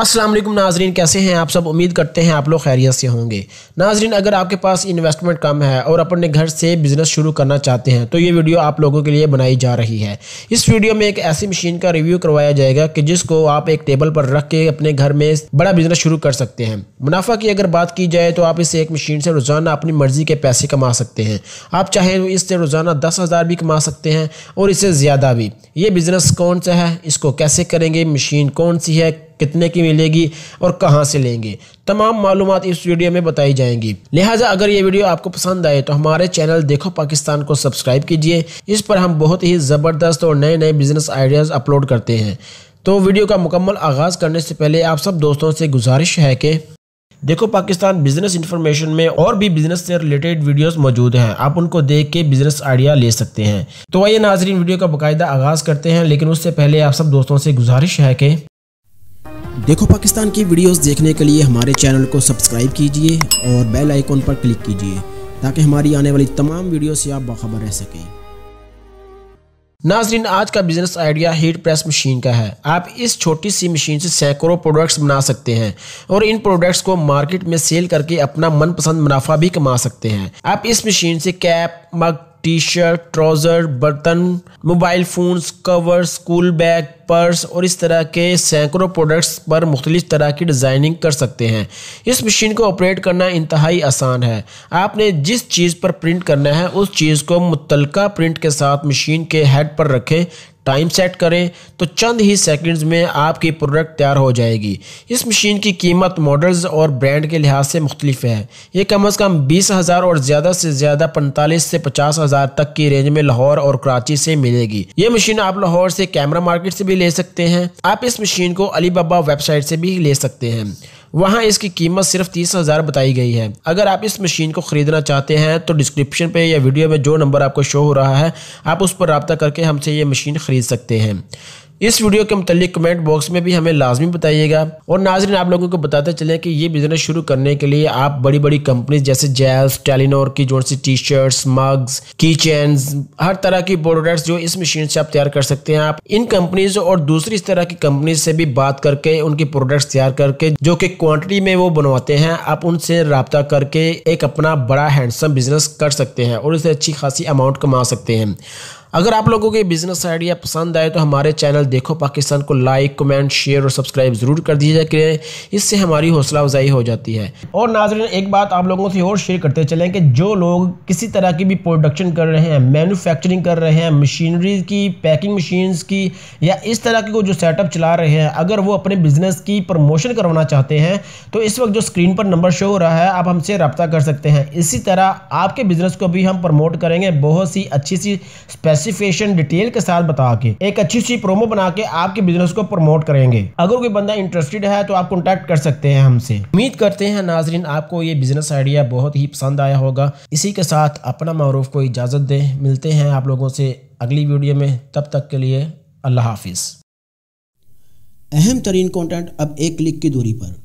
असलम नाजरीन कैसे हैं आप सब उम्मीद करते हैं आप लोग खैरियत से होंगे नाजरीन अगर आपके पास इन्वेस्टमेंट कम है और अपने घर से बिज़नेस शुरू करना चाहते हैं तो ये वीडियो आप लोगों के लिए बनाई जा रही है इस वीडियो में एक ऐसी मशीन का रिव्यू करवाया जाएगा कि जिसको आप एक टेबल पर रख के अपने घर में बड़ा बिज़नेस शुरू कर सकते हैं मुनाफा की अगर बात की जाए तो आप इसे एक मशीन से रोज़ाना अपनी मर्ज़ी के पैसे कमा सकते हैं आप चाहें तो इससे रोज़ाना दस हज़ार भी कमा सकते हैं और इससे ज़्यादा भी ये बिज़नेस कौन सा है इसको कैसे करेंगे मशीन कौन सी है कितने की मिलेगी और कहाँ से लेंगे तमाम मालूम इस वीडियो में बताई जाएंगी लिहाजा अगर ये वीडियो आपको पसंद आए तो हमारे चैनल देखो पाकिस्तान को सब्सक्राइब कीजिए इस पर हम बहुत ही ज़बरदस्त और नए नए बिजनेस आइडियाज़ अपलोड करते हैं तो वीडियो का मुकम्मल आगाज़ करने से पहले आप सब दोस्तों से गुजारिश है कि देखो पाकिस्तान बिजनेस इन्फॉर्मेशन में और भी बिजनेस से रिलेटेड वीडियोस मौजूद हैं आप उनको देख के बिजनेस आइडिया ले सकते हैं तो आइए नाजरीन वीडियो का बकायदा आगाज़ करते हैं लेकिन उससे पहले आप सब दोस्तों से गुजारिश है कि देखो पाकिस्तान की वीडियोस देखने के लिए हमारे चैनल को सब्सक्राइब कीजिए और बेल आइकॉन पर क्लिक कीजिए ताकि हमारी आने वाली तमाम वीडियो से आप बाखबर रह सकें नाजरीन आज का business idea heat press machine का है आप इस छोटी सी मशीन से सैकड़ों प्रोडक्ट्स बना सकते हैं और इन प्रोडक्ट्स को मार्केट में सेल करके अपना मनपसंद मुनाफा भी कमा सकते हैं आप इस मशीन से cap mug T shirt trouser बर्तन mobile phones cover school bag purse और इस तरह के सैकड़ों प्रोडक्ट्स पर मुख्तलिफ तरह की डिज़ाइनिंग कर सकते हैं इस मशीन को ऑपरेट करना इंतहाई आसान है आपने जिस चीज़ पर प्रिंट करना है उस चीज़ को मुतलका प्रिंट के साथ मशीन के हेड पर रखें टाइम सेट करें तो चंद ही सेकंड्स में आपकी प्रोडक्ट तैयार हो जाएगी इस मशीन की कीमत मॉडल्स और ब्रांड के लिहाज से मुख्तलिफ है ये कम अज़ कम बीस हज़ार और ज़्यादा से ज़्यादा पैंतालीस से पचास हज़ार तक की रेंज में लाहौर और कराची से मिलेगी ये मशीन आप लाहौर से कैमरा मार्केट से भी ले सकते हैं आप इस मशीन को अलीबाबा वेबसाइट से भी ले सकते हैं वहाँ इसकी कीमत सिर्फ तीस हज़ार बताई गई है अगर आप इस मशीन को ख़रीदना चाहते हैं तो डिस्क्रिप्शन पे या वीडियो में जो नंबर आपको शो हो रहा है आप उस पर रबता करके हमसे ये मशीन ख़रीद सकते हैं इस वीडियो के मुतालिक कमेंट बॉक्स में भी हमें लाजमी बताइएगा और नाजरन आप लोगों को बताते चले कि ये बिजनेस शुरू करने के लिए आप बड़ी बड़ी कंपनी जैसे जेल्स टेलीनोर की जो सी टी शर्ट्स मग्स की हर तरह की प्रोडक्ट्स जो इस मशीन से आप तैयार कर सकते हैं आप इन कंपनीज और दूसरी इस तरह की कंपनी से भी बात करके उनकी प्रोडक्ट्स तैयार करके जो कि क्वान्टिटी में वो बनवाते हैं आप उनसे रबता करके एक अपना बड़ा हैंडसम बिजनेस कर सकते हैं और उसे अच्छी खासी अमाउंट कमा सकते हैं अगर आप लोगों के बिजनेस आइडिया पसंद आए तो हमारे चैनल देखो पाकिस्तान को लाइक कमेंट शेयर और सब्सक्राइब ज़रूर कर दीजिए करें इससे हमारी हौसला अफजाई हो जाती है और नाजरन एक बात आप लोगों से और शेयर करते चलें कि जो लोग किसी तरह की भी प्रोडक्शन कर रहे हैं मैनुफैक्चरिंग कर रहे हैं मशीनरी की पैकिंग मशीन्स की या इस तरह की जो सेटअप चला रहे हैं अगर वो अपने बिजनेस की प्रमोशन करवाना चाहते हैं तो इस वक्त जो स्क्रीन पर नंबर शो हो रहा है आप हमसे रब्ता कर सकते हैं इसी तरह आपके बिजनेस को भी हम प्रमोट करेंगे बहुत सी अच्छी सी स्पेशल स्पेसिफिकेशन डिटेल के साथ बता के एक अच्छी सी प्रोमो बना के आपके बिजनेस को प्रमोट करेंगे अगर कोई बंदा इंटरेस्टेड है तो आप कॉन्टेक्ट कर सकते हैं हमसे उम्मीद करते हैं नाजरीन आपको ये बिजनेस आइडिया बहुत ही पसंद आया होगा इसी के साथ अपना मरूफ को इजाज़त दें मिलते हैं आप लोगों से अगली वीडियो में तब तक के लिए अल्लाह हाफिज़ अहम तरीन कॉन्टेंट अब एक क्लिक की दूरी पर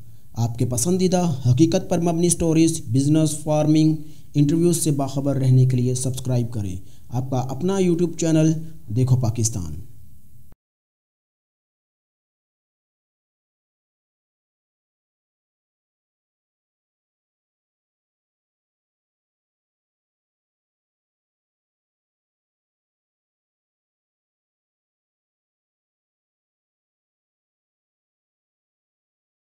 आपके पसंदीदा हकीकत पर मबनी स्टोरीज बिजनेस फार्मिंग इंटरव्यूज से बाखबर रहने के लिए सब्सक्राइब करें आपका अपना यूट्यूब चैनल देखो पाकिस्तान